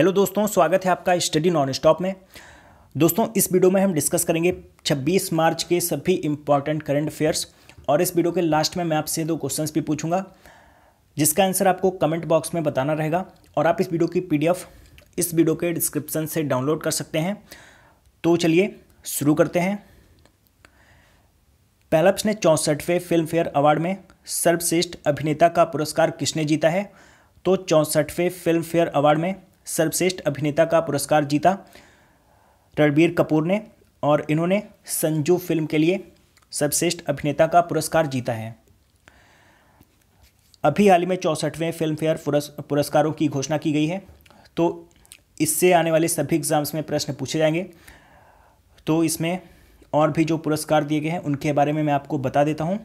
hello दोस्तों स्वागत है आपका स्टडी नॉन स्टॉप में दोस्तों इस वीडियो में हम डिस्कस करेंगे 26 मार्च के सभी इंपॉर्टेंट करंट अफेयर्स और इस वीडियो के लास्ट में मैं आपसे दो क्वेश्चंस भी पूछूंगा जिसका आंसर आपको कमेंट बॉक्स में बताना रहेगा और आप इस वीडियो की पीडीएफ इस वीडियो के डिस्क्रिप्सन से डाउनलोड कर सकते हैं तो चलिए शुरू करते हैं पैलप्स ने चौंसठवें फिल्म फेयर अवार्ड में सर्वश्रेष्ठ अभिनेता का पुरस्कार किसने जीता है तो चौंसठवें फिल्म फेयर अवार्ड में सर्वश्रेष्ठ अभिनेता का पुरस्कार जीता रणबीर कपूर ने और इन्होंने संजू फिल्म के लिए सर्वश्रेष्ठ अभिनेता का पुरस्कार जीता है अभी हाल ही में चौंसठवें फिल्म फेयर पुरस्कारों की घोषणा की गई है तो इससे आने वाले सभी एग्ज़ाम्स में प्रश्न पूछे जाएंगे तो इसमें और भी जो पुरस्कार दिए गए हैं उनके बारे में मैं आपको बता देता हूँ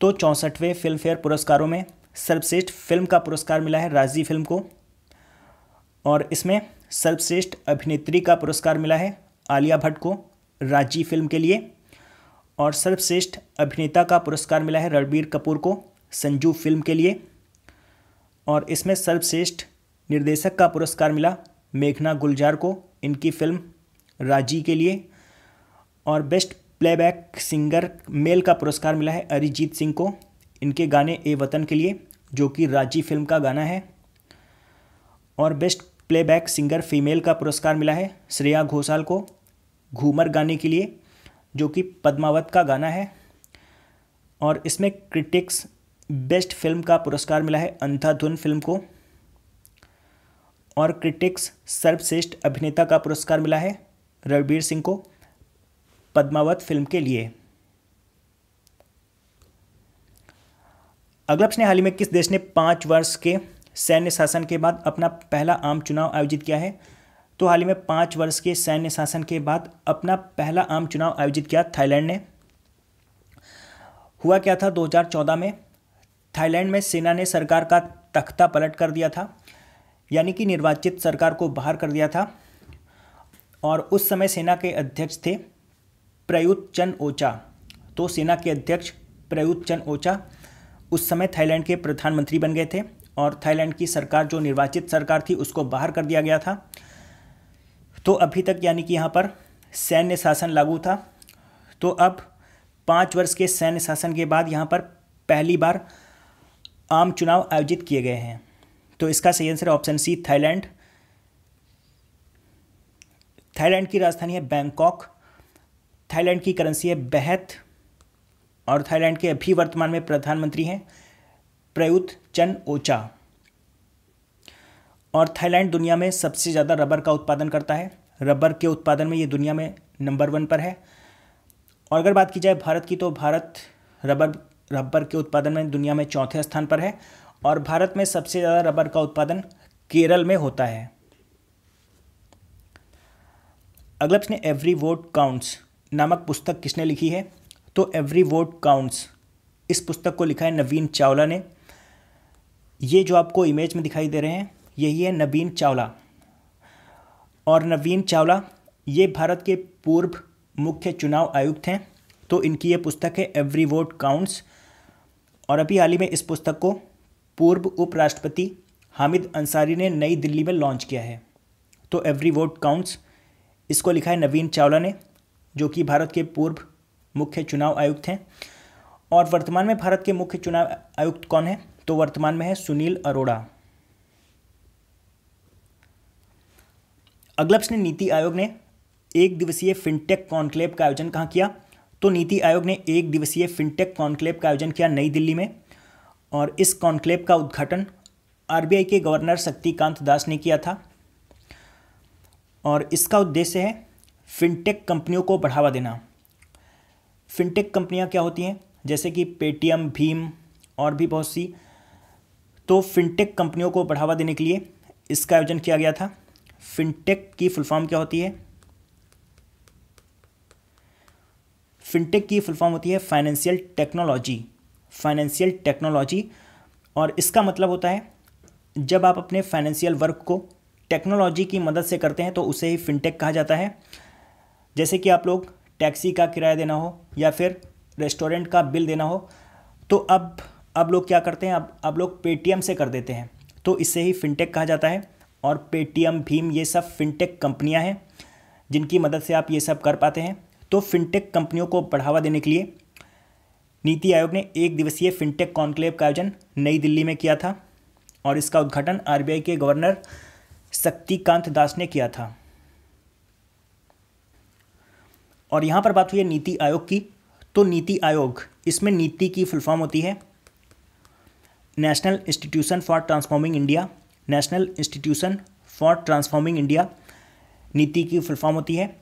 तो चौंसठवें फिल्म फेयर पुरस्कारों में सर्वश्रेष्ठ फिल्म का पुरस्कार मिला है राजी फिल्म को और इसमें सर्वश्रेष्ठ अभिनेत्री का पुरस्कार मिला है आलिया भट्ट को राजी फिल्म के लिए और सर्वश्रेष्ठ अभिनेता का पुरस्कार मिला है रणबीर कपूर को संजू फिल्म के लिए और इसमें सर्वश्रेष्ठ निर्देशक का पुरस्कार मिला मेघना गुलजार को इनकी फिल्म राजी के लिए और बेस्ट प्लेबैक सिंगर मेल का पुरस्कार मिला है अरिजीत सिंह को इनके गाने ए वतन के लिए जो कि राजी फिल्म का गाना है और बेस्ट प्लेबैक सिंगर फीमेल का पुरस्कार मिला है श्रेया घोषाल को घूमर गाने के लिए जो कि पद्मावत का गाना है और इसमें क्रिटिक्स बेस्ट फिल्म का पुरस्कार मिला है अंधाधुन फिल्म को और क्रिटिक्स सर्वश्रेष्ठ अभिनेता का पुरस्कार मिला है रणबीर सिंह को पद्मावत फिल्म के लिए अगला प्रश्न हाल ही में किस देश ने पाँच वर्ष के सैन्य शासन के बाद अपना पहला आम चुनाव आयोजित किया है तो हाल ही में पाँच वर्ष के सैन्य शासन के बाद अपना पहला आम चुनाव आयोजित किया थाईलैंड ने हुआ क्या था 2014 में थाईलैंड में सेना ने सरकार का तख्ता पलट कर दिया था यानी कि निर्वाचित सरकार को बाहर कर दिया था और उस समय सेना के अध्यक्ष थे प्रयुत चन ओचा तो सेना के अध्यक्ष प्रयुत चन ओचा उस समय थाईलैंड के प्रधानमंत्री बन गए थे और थाईलैंड की सरकार जो निर्वाचित सरकार थी उसको बाहर कर दिया गया था तो अभी तक यानी कि यहाँ पर सैन्य शासन लागू था तो अब पाँच वर्ष के सैन्य शासन के बाद यहाँ पर पहली बार आम चुनाव आयोजित किए गए हैं तो इसका सही answer option C Thailand Thailand की राजधानी है बैंकॉक थाईलैंड की करेंसी है बहत और थाईलैंड के अभी वर्तमान में प्रधानमंत्री हैं प्रयुत चन ओचा और थाईलैंड दुनिया में सबसे ज़्यादा रबर का उत्पादन करता है रबर के उत्पादन में ये दुनिया में नंबर वन पर है और अगर बात की जाए भारत की तो भारत रबर रबर के उत्पादन में दुनिया में चौथे स्थान पर है और भारत में सबसे ज़्यादा रबर का उत्पादन केरल में होता है अगला प्रश्न एवरी वोट काउंट्स नामक पुस्तक किसने लिखी है तो एवरी वोट काउंट्स इस पुस्तक को लिखा है नवीन चावला ने ये जो आपको इमेज में दिखाई दे रहे हैं यही है नवीन चावला और नवीन चावला ये भारत के पूर्व मुख्य चुनाव आयुक्त हैं तो इनकी ये पुस्तक है एवरी वोट काउंट्स और अभी हाल ही में इस पुस्तक को पूर्व उपराष्ट्रपति हामिद अंसारी ने नई दिल्ली में लॉन्च किया है तो एवरी वोट काउंट्स इसको लिखा है नवीन चावला ने जो कि भारत के पूर्व मुख्य चुनाव आयुक्त हैं और वर्तमान में भारत के मुख्य चुनाव आयुक्त कौन हैं तो वर्तमान में है सुनील अरोड़ा अगला प्रश्न नीति आयोग ने एक दिवसीय फिनटेक कॉन्क्लेव का आयोजन कहाँ किया तो नीति आयोग ने एक दिवसीय फिनटेक कॉन्क्लेव का आयोजन किया नई दिल्ली में और इस कॉन्क्लेव का उद्घाटन आरबीआई के गवर्नर शक्तिकांत दास ने किया था और इसका उद्देश्य है फिनटेक कंपनियों को बढ़ावा देना फिनटेक कंपनियां क्या होती हैं जैसे कि पेटीएम भीम और भी बहुत सी तो फिनटेक कंपनियों को बढ़ावा देने के लिए इसका आयोजन किया गया था फिनटेक की फुल फॉर्म क्या होती है फिनटेक की फुल फॉर्म होती है फाइनेंशियल टेक्नोलॉजी फाइनेंशियल टेक्नोलॉजी और इसका मतलब होता है जब आप अपने फाइनेंशियल वर्क को टेक्नोलॉजी की मदद से करते हैं तो उसे ही फिनटेक कहा जाता है जैसे कि आप लोग टैक्सी का किराया देना हो या फिर रेस्टोरेंट का बिल देना हो तो अब अब लोग क्या करते हैं अब अब लोग पेटीएम से कर देते हैं तो इसे ही फिनटेक कहा जाता है और पेटीएम भीम ये सब फिनटेक कंपनियां हैं जिनकी मदद से आप ये सब कर पाते हैं तो फिनटेक कंपनियों को बढ़ावा देने के लिए नीति आयोग ने एक दिवसीय फिनटेक कॉन्क्लेव का आयोजन नई दिल्ली में किया था और इसका उद्घाटन आर के गवर्नर शक्तिकांत दास ने किया था और यहाँ पर बात हुई है नीति आयोग की तो नीति आयोग इसमें नीति की फुल फॉर्म होती है national institution for transforming India national institution for transforming India NITI की फुल फॉर्म होती है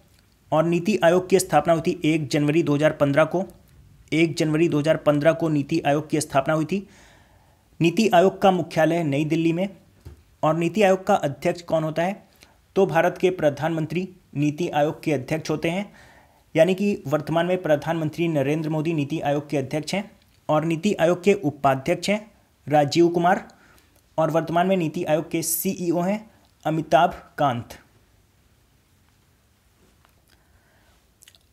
और नीति आयोग की स्थापना हुई थी एक जनवरी 2015 को एक जनवरी 2015 को नीति आयोग की स्थापना हुई थी नीति आयोग का मुख्यालय नई दिल्ली में और नीति आयोग का अध्यक्ष कौन होता है तो भारत के प्रधानमंत्री नीति आयोग के अध्यक्ष होते हैं यानी कि वर्तमान में प्रधानमंत्री नरेंद्र मोदी नीति आयोग के अध्यक्ष हैं और नीति आयोग के उपाध्यक्ष हैं राजीव कुमार और वर्तमान में नीति आयोग के सीईओ e हैं अमिताभ कांत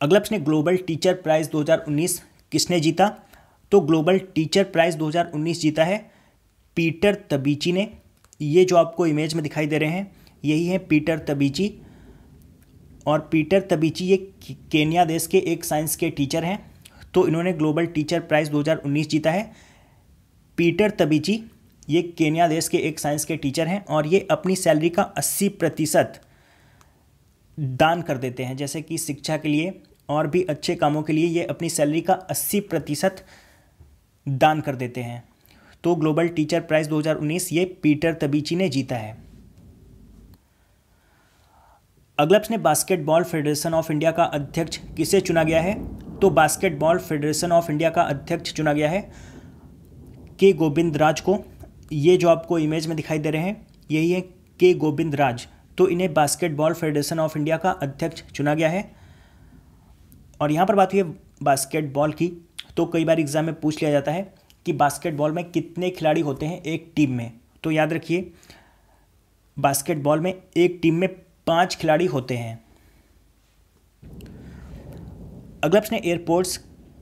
अगला प्रश्न ग्लोबल टीचर प्राइज 2019 किसने जीता तो ग्लोबल टीचर प्राइज 2019 जीता है पीटर तबीची ने ये जो आपको इमेज में दिखाई दे रहे हैं यही है पीटर तबीची और पीटर तबीची ये केन्या देश के एक साइंस के टीचर हैं तो इन्होंने ग्लोबल टीचर प्राइज़ 2019 जीता है पीटर तबीची ये केन्या देश के एक साइंस के टीचर हैं और ये अपनी सैलरी का अस्सी प्रतिशत दान कर देते हैं जैसे कि शिक्षा के लिए और भी अच्छे कामों के लिए ये अपनी सैलरी का अस्सी प्रतिशत दान कर देते हैं तो ग्लोबल टीचर प्राइज़ 2019 ये पीटर तबीची ने जीता है अगला प्रश्न बास्केटबॉल फेडरेशन ऑफ इंडिया का अध्यक्ष किसे चुना गया है तो बास्केटबॉल फेडरेशन ऑफ इंडिया का अध्यक्ष चुना गया है के गोविंद राज को ये जो आपको इमेज में दिखाई दे रहे हैं यही है के गोविंद राज तो इन्हें बास्केटबॉल फेडरेशन ऑफ इंडिया का अध्यक्ष चुना गया है और यहाँ पर बात हुई है बास्केटबॉल की तो कई बार एग्जाम में पूछ लिया जाता है कि बास्केटबॉल में कितने खिलाड़ी होते हैं एक टीम में तो याद रखिए बास्केटबॉल में एक टीम में पाँच खिलाड़ी होते हैं अगला प्रश्न एयरपोर्ट्स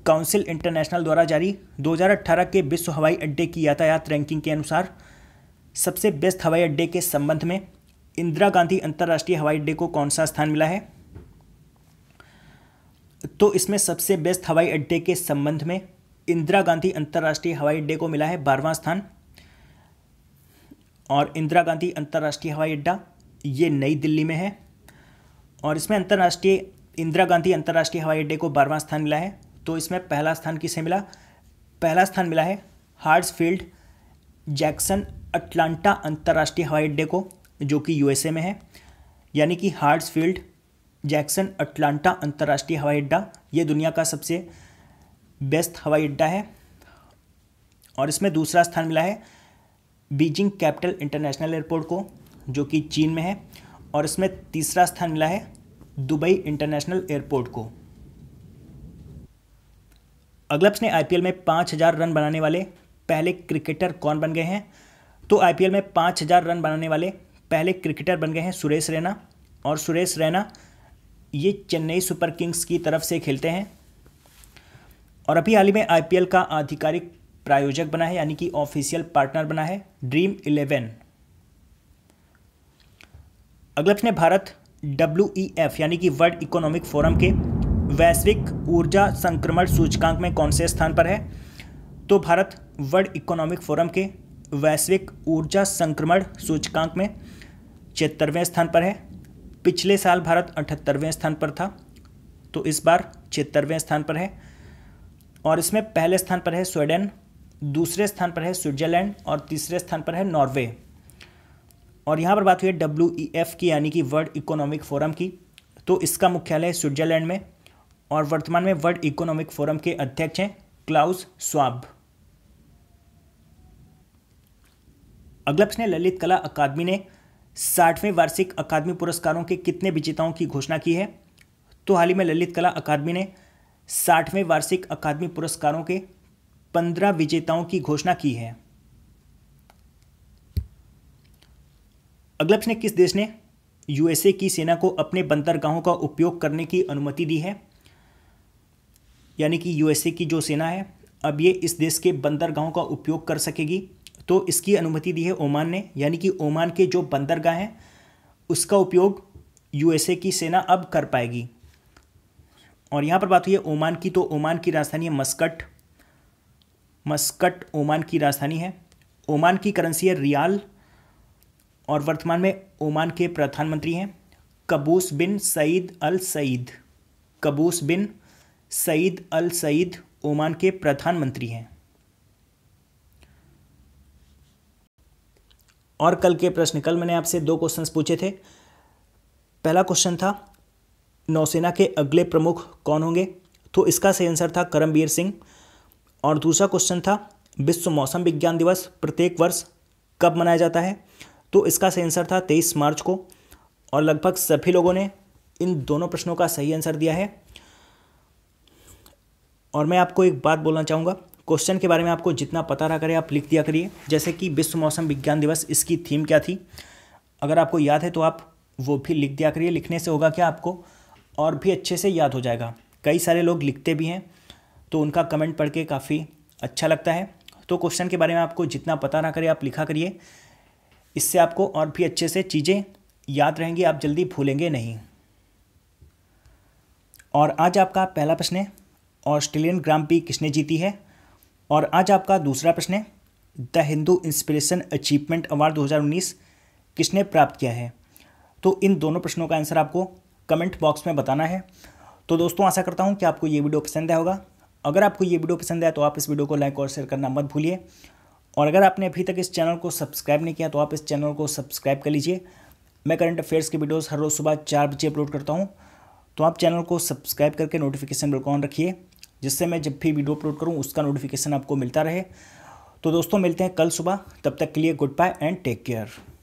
काउंसिल इंटरनेशनल द्वारा जारी 2018 के विश्व हवाई अड्डे की यातायात रैंकिंग के अनुसार सबसे बेस्ट हवाई अड्डे के संबंध में इंदिरा गांधी अंतर्राष्ट्रीय हवाई अड्डे को कौन सा स्थान मिला है तो इसमें सबसे बेस्ट हवाई अड्डे के संबंध में इंदिरा गांधी अंतर्राष्ट्रीय हवाई अड्डे को मिला है बारहवां स्थान और इंदिरा गांधी अंतर्राष्ट्रीय हवाई अड्डा ये नई दिल्ली में है और इसमें अंतर्राष्ट्रीय इंदिरा गांधी अंतर्राष्ट्रीय हवाई अड्डे को बारहवां स्थान मिला है तो इसमें पहला स्थान किसे मिला पहला स्थान मिला है हार्ड्सफील्ड जैक्सन अटलांटा अंतर्राष्ट्रीय हवाई अड्डे को जो कि यूएसए में है यानी कि हार्ड्सफील्ड जैक्सन अटलांटा अंतर्राष्ट्रीय हवाई अड्डा ये दुनिया का सबसे बेस्ट हवाई अड्डा है और इसमें दूसरा स्थान मिला है बीजिंग कैपिटल इंटरनेशनल एयरपोर्ट को जो कि चीन में है और इसमें तीसरा स्थान मिला है दुबई इंटरनेशनल एयरपोर्ट को अगलब्स ने आईपीएल में पाँच हज़ार रन बनाने वाले पहले क्रिकेटर कौन बन गए हैं तो आईपीएल में पाँच हज़ार रन बनाने वाले पहले क्रिकेटर बन गए हैं सुरेश रैना और सुरेश रैना ये चेन्नई सुपर किंग्स की तरफ से खेलते हैं और अभी हाल ही में आईपीएल का आधिकारिक प्रायोजक बना है यानी कि ऑफिशियल पार्टनर बना है ड्रीम इलेवन अगलब्स ने भारत डब्ल्यू e यानी कि वर्ल्ड इकोनॉमिक फोरम के वैश्विक ऊर्जा संक्रमण सूचकांक में कौन से स्थान पर है तो भारत वर्ल्ड इकोनॉमिक फोरम के वैश्विक ऊर्जा संक्रमण सूचकांक में छिहत्तरवें स्थान पर है पिछले साल भारत अठहत्तरवें स्थान पर था तो इस बार छिहत्तरवें स्थान पर है और इसमें पहले स्थान पर है स्वीडन दूसरे स्थान पर है स्विट्जरलैंड और तीसरे स्थान पर है नॉर्वे और यहाँ पर बात हुई है डब्ल्यू e की यानी कि वर्ल्ड इकोनॉमिक फोरम की तो इसका मुख्यालय स्विट्जरलैंड में और वर्तमान में वर्ल्ड इकोनॉमिक फोरम के अध्यक्ष हैं क्लाउस स्वाब अगला प्रश्न ललित कला अकादमी ने साठवें वार्षिक अकादमी पुरस्कारों के कितने विजेताओं की घोषणा की है तो हाल ही में ललित कला अकादमी ने साठवें वार्षिक अकादमी पुरस्कारों के पंद्रह विजेताओं की घोषणा की है अगला प्रश्न किस देश ने यूएसए की सेना को अपने बंदरगाहों का उपयोग करने की अनुमति दी है यानी कि यूएसए की जो सेना है अब ये इस देश के बंदरगाहों का उपयोग कर सकेगी तो इसकी अनुमति दी है ओमान ने यानी कि ओमान के जो बंदरगाह हैं उसका उपयोग यूएसए की सेना अब कर पाएगी और यहाँ पर बात हुई है ओमान की तो ओमान की राजधानी है मस्कट मस्कट ओमान की राजधानी है ओमान की करेंसी है रियाल और वर्तमान में ओमान के प्रधानमंत्री हैं Qaboos bin Said al Said Qaboos bin Said al Said Oman के प्रधानमंत्री हैं और कल के प्रश्न कल मैंने आपसे दो क्वेश्चंस पूछे थे पहला क्वेश्चन था नौसेना के अगले प्रमुख कौन होंगे तो इसका सही आंसर था करमबीर सिंह और दूसरा क्वेश्चन था विश्व मौसम विज्ञान दिवस प्रत्येक वर्ष कब मनाया जाता है तो इसका सही आंसर था तेईस मार्च को और लगभग सभी लोगों ने इन दोनों प्रश्नों का सही आंसर दिया है और मैं आपको एक बात बोलना चाहूँगा क्वेश्चन के बारे में आपको जितना पता रहा करें आप लिख दिया करिए जैसे कि विश्व मौसम विज्ञान दिवस इसकी थीम क्या थी अगर आपको याद है तो आप वो भी लिख दिया करिए लिखने से होगा क्या आपको और भी अच्छे से याद हो जाएगा कई सारे लोग लिखते भी हैं तो उनका कमेंट पढ़ के काफ़ी अच्छा लगता है तो क्वेश्चन के बारे में आपको जितना पता ना करें आप लिखा करिए इससे आपको और भी अच्छे से चीज़ें याद रहेंगी आप जल्दी भूलेंगे नहीं और आज आपका पहला प्रश्न है ऑस्ट्रेलियन ग्राम पी किसने जीती है और आज आपका दूसरा प्रश्न है the Hindu inspiration achievement award 2019 किसने प्राप्त किया है तो इन दोनों प्रश्नों का आंसर आपको कमेंट बॉक्स में बताना है तो दोस्तों आशा करता हूँ कि आपको ये वीडियो पसंद आया होगा अगर आपको ये वीडियो पसंद आया तो आप इस वीडियो को लाइक और शेयर करना मत भूलिए और अगर आपने अभी तक इस चैनल को सब्सक्राइब नहीं किया तो आप इस चैनल को सब्सक्राइब कर लीजिए मैं करंट अफेयर्स की वीडियोस हर रोज़ सुबह चार बजे अपलोड करता हूँ तो आप चैनल को सब्सक्राइब करके नोटिफिकेशन बिल्कुल ऑन रखिए जिससे मैं जब भी वीडियो अपलोड करूँ उसका नोटिफिकेशन आपको मिलता रहे तो दोस्तों मिलते हैं कल सुबह तब तक के लिए goodbye and take care